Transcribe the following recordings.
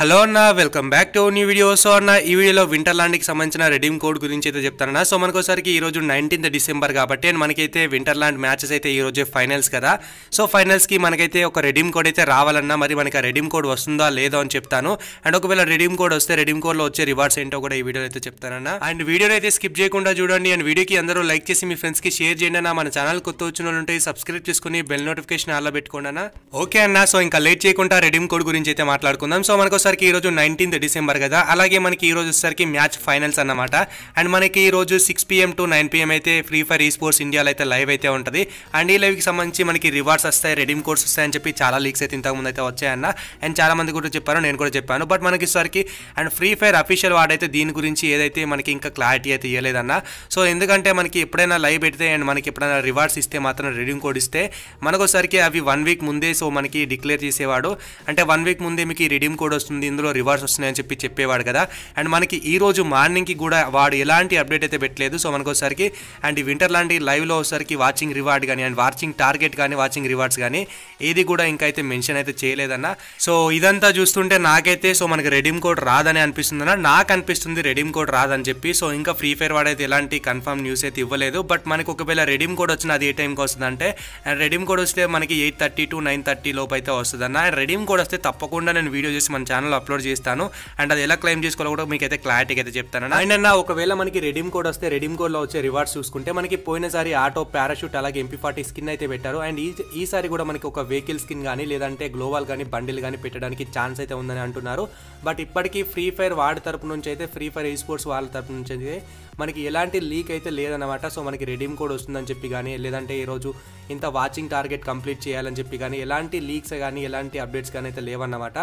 hello అన్న welcome back to new video so అన్న ఈ వీడియోలో వింటర్ ల్యాండ్కి సంబంధించిన రెడీమ్ కోడ్ గురించి అయితే చెప్తానన్నా సో మనకోసారికి ఈరోజు నైన్టీన్త్ డిసెంబర్ కాబట్టి అండ్ మనకైతే వింటర్ ల్యాండ్ మ్యాచెస్ అయితే ఈరోజు ఫైనల్స్ కదా సో ఫైనల్స్కి మనకైతే ఒక రెడీమ్ కోడ్ అయితే రావాలన్నా మరి మనకి ఆ రెడీమ్ కోడ్ వస్తుందా లేదో అని చెప్తాను అండ్ ఒకవేళ రెడీమ్ కోడ్ వస్తే రెడీమ్ కోడ్లో వచ్చే రివార్డ్స్ ఏంటో కూడా ఈ వీడియోలో అయితే చెప్తానన్న అండ్ వీడియోని అయితే స్కిప్ చేయకుండా చూడండి అండ్ వీడియోకి అందరూ లైక్ చేసి మీ ఫ్రెండ్స్కి షేర్ చేయండి అన్న మన ఛానల్ కొత్త వచ్చిన వాళ్ళు ఉంటే సబ్స్క్రైబ్ చేసుకుని బెల్ నోటిఫికేషన్ అలా పెట్టుకోండి ఓకే అన్న సో ఇంకా లేట్ చేయకుండా రెడీమ్ కోడ్ గురించి అయితే మాట్లాడుకుందాం సో మనకోసారి వచ్చేసరికి ఈరోజు నైన్టీన్త్ డిసెంబర్ కదా అలాగే మనకి ఈ రోజు వచ్చేసరికి మ్యాచ్ ఫైనల్స్ అన్నమాట అండ్ మనకి ఈరోజు six PM to nine PM అయితే ఫ్రీ ఫైర్ ఈ స్పోర్ట్స్ ఇండియాలో అయితే లైవ్ అయితే ఉంటుంది అండ్ ఈ లైవ్కి సంబంధించి మనకి రివార్డ్స్ వస్తాయి రెడీమ్ కోర్స్ వస్తాయని చెప్పి చాలా లీక్స్ అయితే ఇంతకుముందు అయితే వచ్చాయన్న అండ్ చాలా మంది కూడా చెప్పారు నేను కూడా చెప్పాను బట్ మనకి ఈసారికి and Free Fire official ward అయితే దీని గురించి ఏదైతే మనకి ఇంకా క్లారిటీ అయితే ఇవ్వలేదన్న సో ఎందుకంటే మనకి ఎప్పుడైనా లైవ్ పెడితే అండ్ మనకి ఎప్పుడైనా రివార్డ్స్ ఇస్తే మాత్రం రెడీమ్ కోడ్ ఇస్తే మనకు ఒకసారికి అవి వన్ వీక్ ముందే సో మనకి డిక్లేర్ చేసేవాడు అంటే వన్ వీక్ ముందే మీకు రెడీమ్ కోడ్ వస్తుంది ఉంది ఇందులో రివార్డ్స్ వస్తున్నాయని చెప్పి చెప్పేవాడు కదా అండ్ మనకి ఈ రోజు మార్నింగ్కి కూడా వాడు ఎలాంటి అప్డేట్ అయితే పెట్టలేదు సో మనకు అండ్ ఈ వింటర్ లాంటి లైవ్లో ఒకసారికి వాచింగ్ రివార్డ్ కానీ అండ్ వాచింగ్ టార్గెట్ కానీ వాచింగ్ రివార్డ్స్ కానీ ఏది కూడా ఇంకా అయితే మెన్షన్ అయితే చేయలేదన్న సో ఇదంతా చూస్తుంటే నాకైతే సో మనకి రెడీమ్ కోడ్ రాదని అనిపిస్తుందన్న నాకు అనిపిస్తుంది రెడీమ్ కోడ్ రాదని చెప్పి సో ఇంకా ఫ్రీ ఫైర్ వాడైతే ఎలాంటి కన్ఫర్మ్ న్యూస్ అయితే ఇవ్వలేదు బట్ మనకి ఒకవేళ రెడీమ్ కోడ్ వచ్చిన అది ఏ టైంకి వస్తుందంటే అండ్ రెడీమ్ కోడ్ వస్తే మనకి eight thirty to nine thirty లోపు అయితే వస్తుందన్న అండ్ రెడీమ్ కోడ్ వస్తే తప్పకుండా నేను వీడియో చేసి మన ఛానల్ ఛానల్ అప్లోడ్ చేస్తాను అండ్ అది ఎలా క్లెయిమ్ చేసుకోవాలో కూడా మీకైతే క్లారిటీగా అయితే చెప్తాను అండ్ అన్న ఒకవేళ మనకి రెడీమ్ కోడ్ వస్తే రెడీమ్ కోడ్లో వచ్చే రివార్డ్స్ చూసుకుంటే మనకి పోయినసారి ఆటో పారాషూట్ అలాగే ఎంపీ ఫార్టీ స్కిన్ అయితే పెట్టారు అండ్ ఈ ఈసారి కూడా మనకి ఒక వెహికల్ స్కిన్ కానీ లేదంటే గ్లోవాల్ కానీ బండిల్ కానీ పెట్టడానికి ఛాన్స్ అయితే ఉందని అంటున్నారు బట్ ఇప్పటికీ ఫ్రీ ఫైర్ వాడి తరపు నుంచి అయితే ఫ్రీ ఫైర్ ఈ స్పోర్ట్స్ వాళ్ళ తరపు నుంచి అయితే మనకి ఎలాంటి లీక్ అయితే లేదనమాట సో మనకి రెడీమ్ కోడ్ వస్తుందని చెప్పి కానీ లేదంటే ఈరోజు ఇంత వాచింగ్ టార్గెట్ కంప్లీట్ చేయాలని చెప్పి కానీ ఎలాంటి లీక్స్ కానీ ఎలాంటి అప్డేట్స్ కానీ అయితే లేవన్నమాట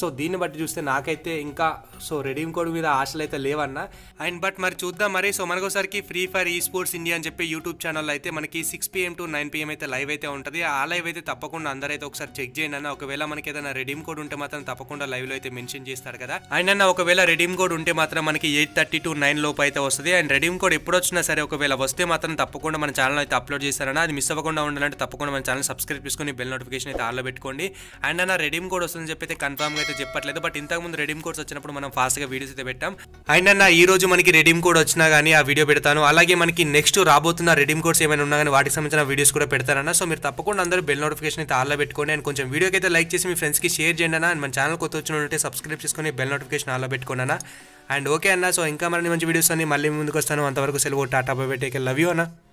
సో దీన్ని బట్టి చూస్తే నాకైతే ఇంకా సో రెడీమ్ కోడ్ మీద ఆశలు అయితే లేవన్న అండ్ బట్ మరి చూద్దాం మరి సో మనకోసారికి Free Fire esports India అని చెప్పి యూట్యూబ్ ఛానల్ అయితే మనకి six PM to nine PM అయితే లైవ్ అయితే ఉంటుంది ఆ లైవ్ అయితే తప్పకుండా అందరైతే ఒకసారి చెక్ చేయండి అన్న ఒకవేళ మనకి ఏదైనా రెడీమ్ కోడ్ ఉంటే మాత్రం తప్పకుండా లైవ్లో అయితే మెన్షన్ చేస్తారు కదా అండ్ అన్న ఒకవేళ రెడీమ్ కోడ్ ఉంటే మాత్రం మనకి ఎయిట్ థర్టీ టు నైన్ లోపు అయితే వస్తుంది అండ్ రెడీమ్ కోడ్ ఎప్పుడు వచ్చినా సరే ఒకవేళ వస్తే మాత్రం తప్పకుండా మన ఛానల్ అయితే అప్లోడ్ చేస్తారన్న అది మిస్ అవ్వకుండా ఉండాలంటే తప్పకుండా మన ఛానల్ సబ్స్క్రైబ్ చేసుకుని బెల్ నోటిఫికేషన్ అయితే ఆన్లో పెట్టుకోండి అండ్ అన్న రెడీమ్ కోడ్ వస్తుందని చెప్పి కన్ఫర్మ్ అయితే చెప్పట్లేదు అయితే బట్ ఇంతకుముందు రెడీమ్ కోడ్స్ వచ్చినప్పుడు మనం ఫాస్ట్గా వీడియోస్ అయితే పెట్టాం అయినా అన్న ఈ రోజు మనకి రెడీమ్ కోడ్ వచ్చినా కానీ ఆ వీడియో పెడతాను అలాగే మనకి నెక్స్ట్ రాబోతున్న రెడీమ్ కోడ్స్ ఏమైనా ఉన్నా కానీ వాటికి సంబంధించిన వీడియోస్ కూడా పెడతానన్న సో మీరు తప్పకుండా అందరూ బెల్ నోటిఫికేషన్ అయితే ఆల్లో పెట్టుకోండి అండ్ కొంచెం వీడియోకి అయితే లైక్ చేసి మీ ఫ్రెండ్స్కి షేర్ చేయండి అన్న అండ్ మన ఛానల్ కొత్త వచ్చిన ఉంటే సబ్స్క్రైబ్ చేసుకొని బెల్ నోటిఫికేషన్ ఆల్లో పెట్టుకోండి అన్న అండ్ ఓకే అన్న సో ఇంకా మరిన్ని మంచి వీడియోస్ అన్ని మళ్ళీ ముందుకు వస్తాను అంతవరకు సెలవు టాటా బై టేక్ లవ్ యూ అన్న